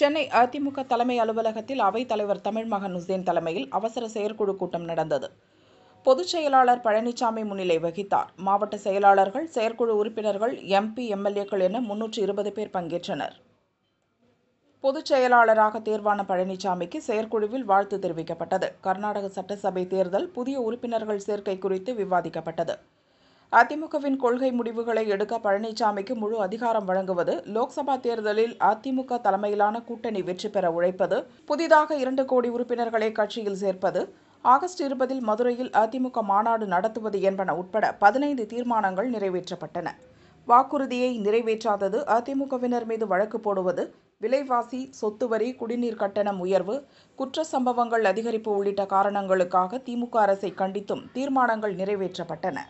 சென்னை அதிமுக தலைமை அலுவலகத்தில் அவைத்தலைவர் தமிழ்மகன் உசேன் தலைமையில் அவசர செயற்குழு கூட்டம் நடந்தது பொதுச் செயலாளர் பழனிசாமி முன்னிலை வகித்தார் மாவட்ட செயலாளர்கள் செயற்குழு உறுப்பினர்கள் எம்பி எம்எல்ஏக்கள் என முன்னூற்று இருபது பேர் பங்கேற்றனர் பொதுச் செயலாளராக தேர்வான பழனிசாமிக்கு செயற்குழுவில் வாழ்த்து தெரிவிக்கப்பட்டது கர்நாடக சட்டசபை தேர்தல் புதிய உறுப்பினர்கள் சேர்க்கை குறித்து விவாதிக்கப்பட்டது அதிமுகவின் கொள்கை முடிவுகளை எடுக்க பழனிசாமிக்கு முழு அதிகாரம் வழங்குவது லோக்சபா தேர்தலில் அதிமுக தலைமையிலான கூட்டணி வெற்றி பெற உழைப்பது புதிதாக இரண்டு கோடி உறுப்பினர்களை கட்சியில் சேர்ப்பது ஆகஸ்ட் இருபதில் மதுரையில் அதிமுக மாநாடு நடத்துவது என்பன உட்பட பதினைந்து தீர்மானங்கள் நிறைவேற்றப்பட்டன வாக்குறுதியை நிறைவேற்றாதது அதிமுகவினர் மீது வழக்கு போடுவது விலைவாசி சொத்து வரி குடிநீர் கட்டணம் உயர்வு குற்ற சம்பவங்கள் அதிகரிப்பு உள்ளிட்ட காரணங்களுக்காக திமுக அரசை கண்டித்தும் தீர்மானங்கள் நிறைவேற்றப்பட்டன